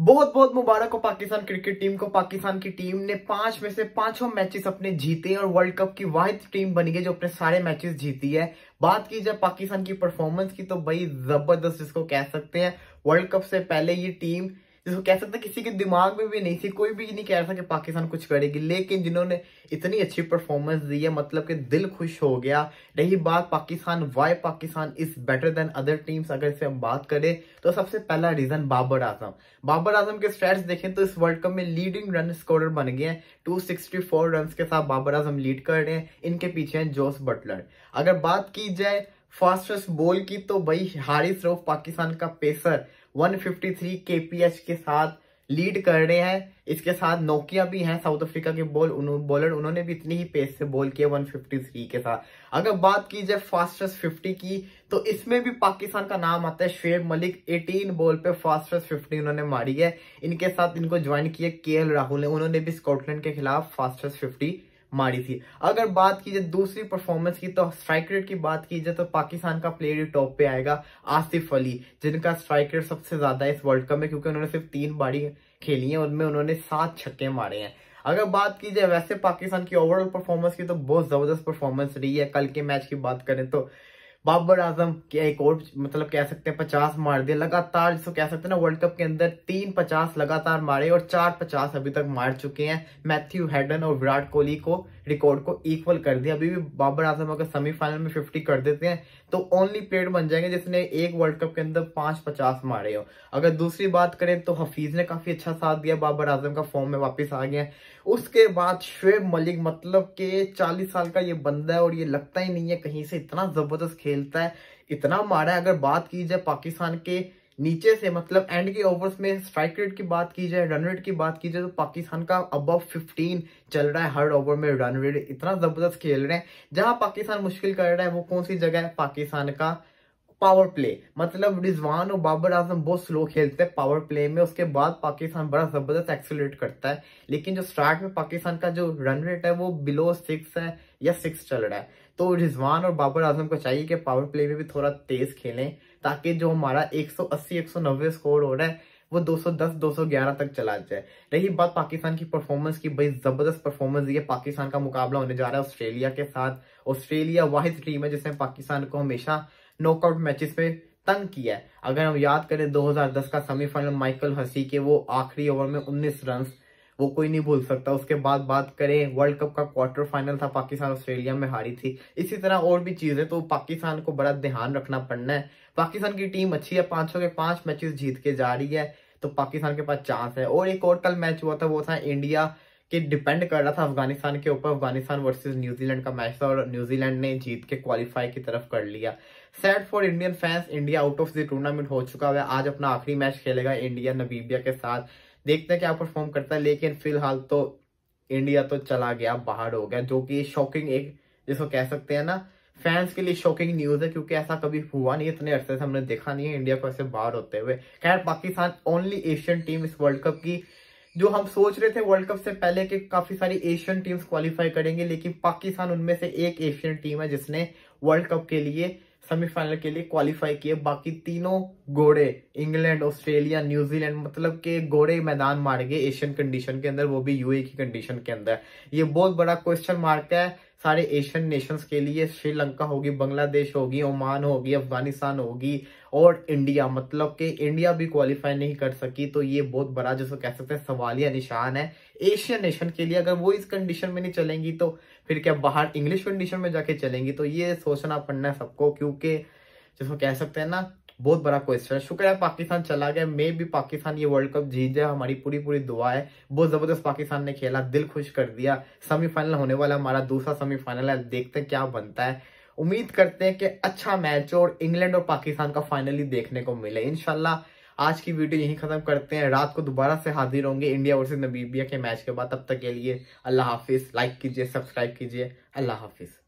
बहुत बहुत मुबारक हो पाकिस्तान क्रिकेट टीम को पाकिस्तान की टीम ने पांच में से पांचों मैचेस अपने जीते और वर्ल्ड कप की वाहिद टीम बनी है जो अपने सारे मैचेस जीती है बात की जाए पाकिस्तान की परफॉर्मेंस की तो भाई जबरदस्त जिसको कह सकते हैं वर्ल्ड कप से पहले ये टीम जिसको कह सकते किसी के दिमाग में भी नहीं थी कोई भी नहीं कह रहा था कि पाकिस्तान कुछ करेगी लेकिन जिन्होंने इतनी अच्छी परफॉर्मेंस दी है मतलब कि दिल खुश हो गया रही बात Pakistan why Pakistan is better than other teams अगर इसे हम बात करें तो सबसे पहला रीजन बाबर आजम बाबर आजम के स्टैट्स देखें तो इस वर्ल्ड कप में लीडिंग रन स्कोरर बन गए हैं 264 रन के साथ बाबर आजम लीड कर रहे हैं इनके पीछे हैं जोस बटलर अगर बात की जाए फास्टेस्ट बॉल की तो भाई हारिस रोफ पाकिस्तान का पेसर 153 kph के साथ लीड कर रहे हैं इसके साथ नोकिया भी हैं साउथ अफ्रीका के बॉल उन्हों, बॉलर उन्होंने भी इतनी ही पेस से बॉल किया 153 के साथ अगर बात की जाए फास्टेस्ट 50 की तो इसमें भी पाकिस्तान का नाम आता है शेब मलिक 18 बॉल पे फास्टेस्ट 50 उन्होंने मारी है इनके साथ इनको ज्वाइन किया के राहुल ने उन्होंने भी स्कॉटलैंड के खिलाफ फास्टेस्ट फिफ्टी मारी थी अगर बात की जाए दूसरी परफॉर्मेंस की तो स्ट्राइक रेट की बात की जाए तो पाकिस्तान का प्लेयर टॉप पे आएगा आसिफ अली जिनका स्ट्राइक रेट सबसे ज्यादा है इस वर्ल्ड कप में क्योंकि उन्होंने सिर्फ तीन बाड़ी खेली है उनमें उन्होंने सात छक्के मारे हैं अगर बात की जाए वैसे पाकिस्तान की ओवरऑल परफॉर्मेंस की तो बहुत जबरदस्त परफॉर्मेंस रही है कल के मैच की बात करें तो बाबर आजम के एक और मतलब कह सकते हैं पचास मार दिए लगातार जिसको कह सकते हैं ना वर्ल्ड कप के अंदर तीन पचास लगातार मारे और चार पचास अभी तक मार चुके हैं मैथ्यू हैडन और विराट कोहली को रिकॉर्ड को इक्वल कर दिया अभी भी बाबर आजम अगर सेमीफाइनल में फिफ्टी कर देते हैं तो ओनली प्लेयर बन जाएंगे जिसने एक वर्ल्ड कप के अंदर पांच पचास मारे हो अगर दूसरी बात करें तो हफीज ने काफी अच्छा साथ दिया बाबर आजम का फॉर्म में वापिस आ गया उसके बाद शुएब मलिक मतलब के चालीस साल का ये बंदा है और ये लगता ही नहीं है कहीं से इतना जबरदस्त खेल खेलता है इतना मारा है अगर बात की जाए पाकिस्तान के नीचे से मतलब एंड के ओवर्स में स्ट्राइक रेट की बात की जाए रन रेट की बात की जाए तो पाकिस्तान का अबव 15 चल रहा है हर ओवर में रन रेट इतना जबरदस्त खेल रहे हैं जहां पाकिस्तान मुश्किल कर रहा है वो कौन सी जगह है पाकिस्तान का पावर प्ले मतलब रिजवान और बाबर आजम बहुत स्लो खेलते हैं पावर प्ले में उसके बाद पाकिस्तान बड़ा जबरदस्त एक्सेलरेट करता है लेकिन जो स्टार्ट में पाकिस्तान का जो रन रेट है वो बिलो सिक्स है या सिक्स चल रहा है तो रिजवान और बाबर आजम को चाहिए कि पावर प्ले में भी थोड़ा तेज खेलें ताकि जो हमारा 180 190 स्कोर हो रहा है वो 210 211 तक चला जाए रही बात पाकिस्तान की परफॉर्मेंस की भाई जबरदस्त परफॉर्मेंस दी है पाकिस्तान का मुकाबला होने जा रहा है ऑस्ट्रेलिया के साथ ऑस्ट्रेलिया वाहिद टीम है जिसने पाकिस्तान को हमेशा नॉकआउट मैचेस पे तंग किया है अगर हम याद करें 2010 का सेमीफाइनल माइकल हसी के वो आखिरी ओवर में 19 रन वो कोई नहीं भूल सकता उसके बाद बात करें वर्ल्ड कप का क्वार्टर फाइनल था पाकिस्तान ऑस्ट्रेलिया में हारी थी इसी तरह और भी चीजें तो पाकिस्तान को बड़ा ध्यान रखना पड़ना है पाकिस्तान की टीम अच्छी है पांचों के पांच मैचेस जीत के जा रही है तो पाकिस्तान के पास चांस है और एक और कल मैच हुआ था वो था इंडिया के डिपेंड कर रहा था अफगानिस्तान के ऊपर अफगानिस्तान वर्सेज न्यूजीलैंड का मैच था और न्यूजीलैंड ने जीत के क्वालिफाई की तरफ कर लिया set for Indian fans India out of the tournament हो चुका है आज अपना आखिरी मैच खेलेगा इंडिया नबीबिया के साथ देखते हैं क्या परफॉर्म करता है लेकिन फिलहाल तो इंडिया तो चला गया बाहर हो गया जो कि शॉकिंग एक जिसको कह सकते हैं ना फैंस के लिए शॉकिंग न्यूज है क्योंकि ऐसा कभी हुआ नहीं इतने अरसे से हमने देखा नहीं है इंडिया को ऐसे बाहर होते हुए खैर पाकिस्तान ओनली एशियन टीम इस वर्ल्ड कप की जो हम सोच रहे थे वर्ल्ड कप से पहले कि काफी सारी एशियन टीम्स क्वालिफाई करेंगे लेकिन पाकिस्तान उनमें से एक एशियन टीम है जिसने वर्ल्ड कप के लिए सेमीफाइनल के लिए क्वालिफाई किए बाकी तीनों घोड़े इंग्लैंड ऑस्ट्रेलिया न्यूजीलैंड मतलब के घोड़े मैदान मार गए एशियन कंडीशन के अंदर वो भी यूए e की कंडीशन के अंदर ये बहुत बड़ा क्वेश्चन मार्क है सारे एशियन नेशंस के लिए श्रीलंका होगी बांग्लादेश होगी ओमान होगी अफगानिस्तान होगी और इंडिया मतलब कि इंडिया भी क्वालिफाई नहीं कर सकी तो ये बहुत बड़ा जैसे कह सकते हैं सवालिया निशान है एशियन नेशन के लिए अगर वो इस कंडीशन में नहीं चलेंगी तो फिर क्या बाहर इंग्लिश कंडीशन में जाके चलेंगी तो ये सोचना पड़ना है सबको क्योंकि जैसे कह सकते हैं ना बहुत बड़ा क्वेश्चन है शुक्र है पाकिस्तान चला गया मे भी पाकिस्तान ये वर्ल्ड कप जीत जाए हमारी पूरी पूरी दुआ है बहुत जबरदस्त पाकिस्तान ने खेला दिल खुश कर दिया सेमीफाइनल होने वाला हमारा दूसरा सेमीफाइनल है देखते हैं क्या बनता है उम्मीद करते हैं कि अच्छा मैच हो और इंग्लैंड और पाकिस्तान का फाइनली देखने को मिले इनशाला आज की वीडियो यही खत्म करते हैं रात को दोबारा से हाजिर होंगे इंडिया वर्सेज नबीबिया के मैच के बाद तब तक के लिए अल्लाह हाफिज लाइक कीजिए सब्सक्राइब कीजिए अल्लाह हाफिज